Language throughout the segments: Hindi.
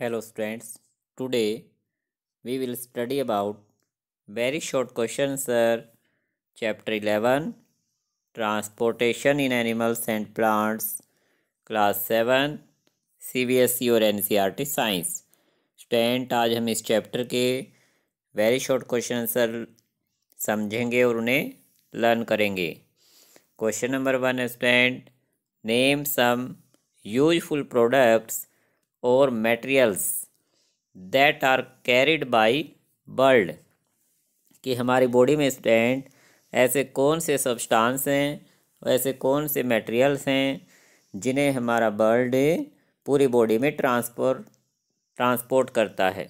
hello students today we will study about very short question sir chapter eleven transportation in animals and plants class seven C B S E और N C R T science student आज हम इस चैप्टर के वेरी शॉर्ट क्वेश्चन सर समझेंगे और उन्हें लर्न करेंगे question number one student name some useful products और materials that are carried by blood कि हमारी बॉडी में स्टैंड ऐसे कौन से सब्सटेंस हैं ऐसे कौन से मटेरियल्स हैं जिन्हें हमारा बर्ल्ड पूरी बॉडी में ट्रांसफर ट्रांसपोर्ट करता है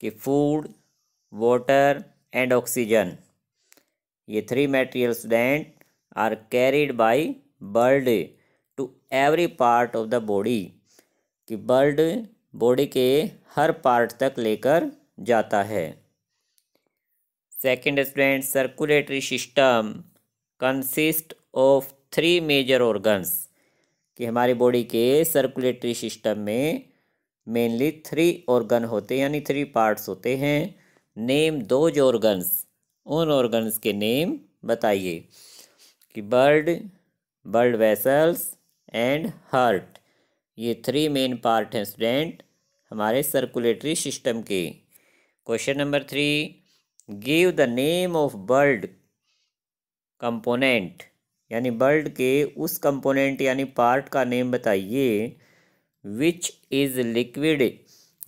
कि फूड वाटर एंड ऑक्सीजन ये थ्री मटेरियल्स डेंट are carried by blood to every part of the body कि बर्ड बॉडी के हर पार्ट तक लेकर जाता है second student circulatory system consist of three major organs कि हमारी बॉडी के सर्कुलेटरी सिस्टम में मेनली थ्री ऑर्गन होते हैं यानी थ्री पार्ट्स होते हैं नेम दो जो ऑर्गन्स उन ऑर्गन्स के नेम बताइए कि blood blood vessels and heart ये थ्री मेन पार्ट हैं स्टूडेंट हमारे सर्कुलेटरी सिस्टम के question number three give the name of blood component यानी बर्ड के उस कंपोनेंट यानी पार्ट का नेम बताइए विच इज़ लिक्विड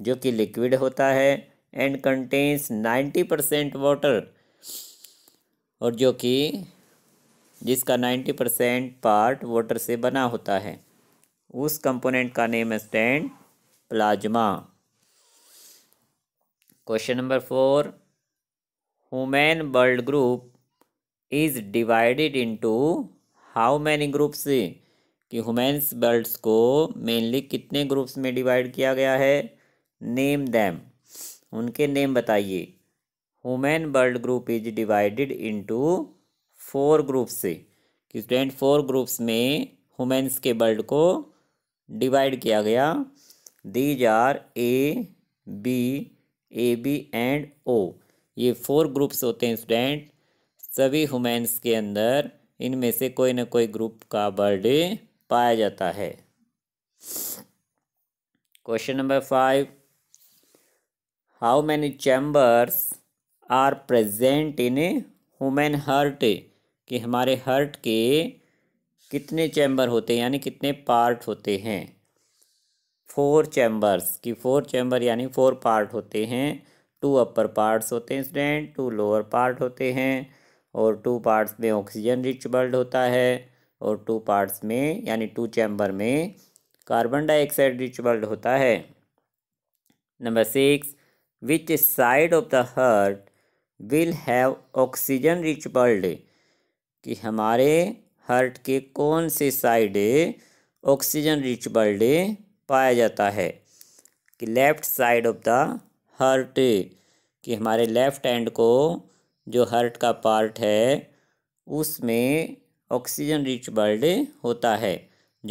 जो कि लिक्विड होता है and contains ninety percent water और जो कि जिसका नाइन्टी परसेंट पार्ट वाटर से बना होता है उस कंपोनेंट का नेम है स्टैंड plasma question number four human blood group is divided into how many groups कि ह्यूमैन्स वर्ल्ड्स को मेनली कितने ग्रुप्स में डिवाइड किया गया है नेम दैम उनके नेम बताइए human blood group is divided into four group से कि स्टूडेंट फोर ग्रुप्स में हुमेंस के बर्ड को डिवाइड किया गया these are A B A B and O ये फोर ग्रुप्स होते हैं स्टूडेंट सभी हुमेंस के अंदर इनमें से कोई ना कोई ग्रुप का बर्ड पाया जाता है question number five how many chambers are present in human heart कि हमारे हर्ट के कितने चैम्बर होते हैं यानी कितने पार्ट होते हैं फोर चैम्बर्स कि फोर चैम्बर यानी फोर पार्ट होते हैं टू अपर पार्ट्स होते हैं स्टूडेंट टू लोअर पार्ट होते हैं और टू पार्ट्स में ऑक्सीजन रिच बल्ड होता है और टू पार्ट्स में यानी टू चैम्बर में कार्बन डाइऑक्साइड रिच बल्ड होता है number six which side of the heart will have oxygen rich blood कि हमारे हार्ट के कौन से साइड ऑक्सीजन रिच बल्ड पाया जाता है कि left side of the heart कि हमारे लेफ़्ट एंड को जो हार्ट का पार्ट है उसमें ऑक्सीजन रिच बल्ड होता है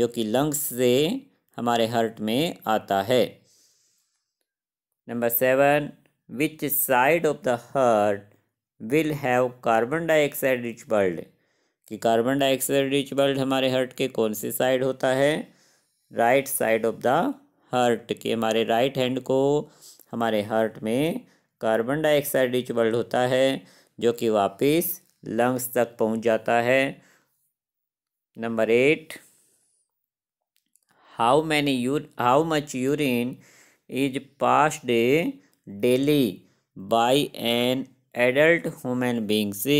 जो कि लंग्स से हमारे हार्ट में आता है number seven which side of the heart will have carbon dioxide rich blood कि कार्बन डाइऑक्साइड रिच बल्ब हमारे हर्ट के कौन सी साइड होता है right side of the heart के हमारे राइट हैंड को हमारे हर्ट में कार्बन डाइऑक्साइड रिच बल्ब होता है जो कि वापस लंग्स तक पहुंच जाता है number eight how many you how much urine is pass day daily by an adult human being से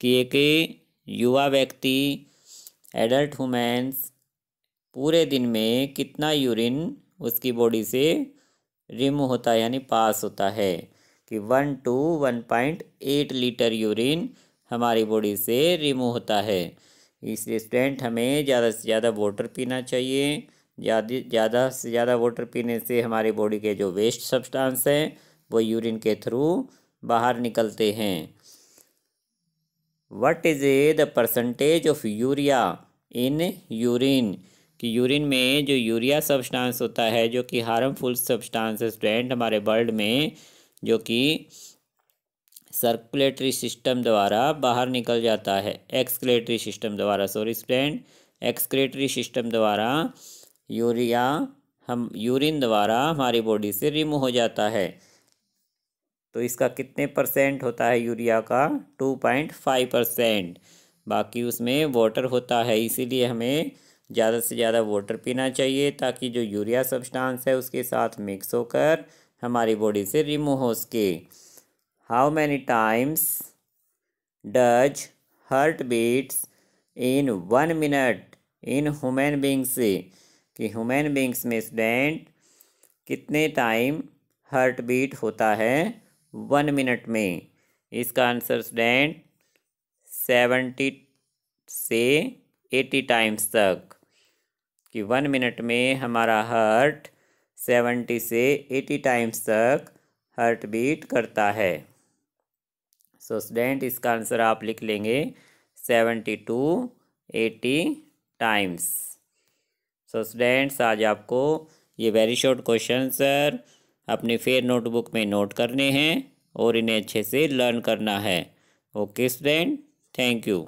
कि एक युवा व्यक्ति एडल्ट हुमेंस पूरे दिन में कितना यूरिन उसकी बॉडी से रिम होता है यानी पास होता है कि one two one point eight litre urine हमारी बॉडी से रिमूव होता है इसलिए स्टूडेंट हमें ज़्यादा से ज़्यादा वाटर पीना चाहिए ज़्यादा ज़्यादा से ज़्यादा वाटर पीने से हमारी बॉडी के जो वेस्ट सब्सटेंस हैं वो यूरिन के थ्रू बाहर निकलते हैं what is the percentage of urea in urine कि यूरिन में जो यूरिया सब्सटेंस होता है जो कि हार्मफुल सब्सटेंस है स्टूडेंट हमारे वर्ल्ड में जो कि सर्कुलेटरी सिस्टम द्वारा बाहर निकल जाता है एक्सक्रेटरी सिस्टम द्वारा सॉरी स्टूडेंट एक्सक्रेटरी सिस्टम द्वारा यूरिया हम यूरिन द्वारा हमारी बॉडी से रिमूव हो जाता है तो इसका कितने परसेंट होता है यूरिया का टू पॉइंट फाइव परसेंट बाकी उसमें वाटर होता है इसीलिए हमें ज़्यादा से ज़्यादा वाटर पीना चाहिए ताकि जो यूरिया सब्सटेंस है उसके साथ मिक्स होकर हमारी बॉडी से रिमूव हो सके how many times does heart beats in one minute in human beings कि ह्यूमन बींग्स में स्टूडेंट कितने टाइम हर्ट बीट होता है वन मिनट में इसका आंसर स्टूडेंट सेवेंटी से एटी टाइम्स तक कि वन मिनट में हमारा हर्ट सेवेंटी से एटी टाइम्स तक हर्ट बीट करता है सो so, स्टूडेंट इसका आंसर आप लिख लेंगे seventy to eighty times so students आज आपको ये वेरी शॉर्ट क्वेश्चन सर अपने फेयर नोटबुक में नोट करने हैं और इन्हें अच्छे से लर्न करना है ओके स्टूडेंट थैंक यू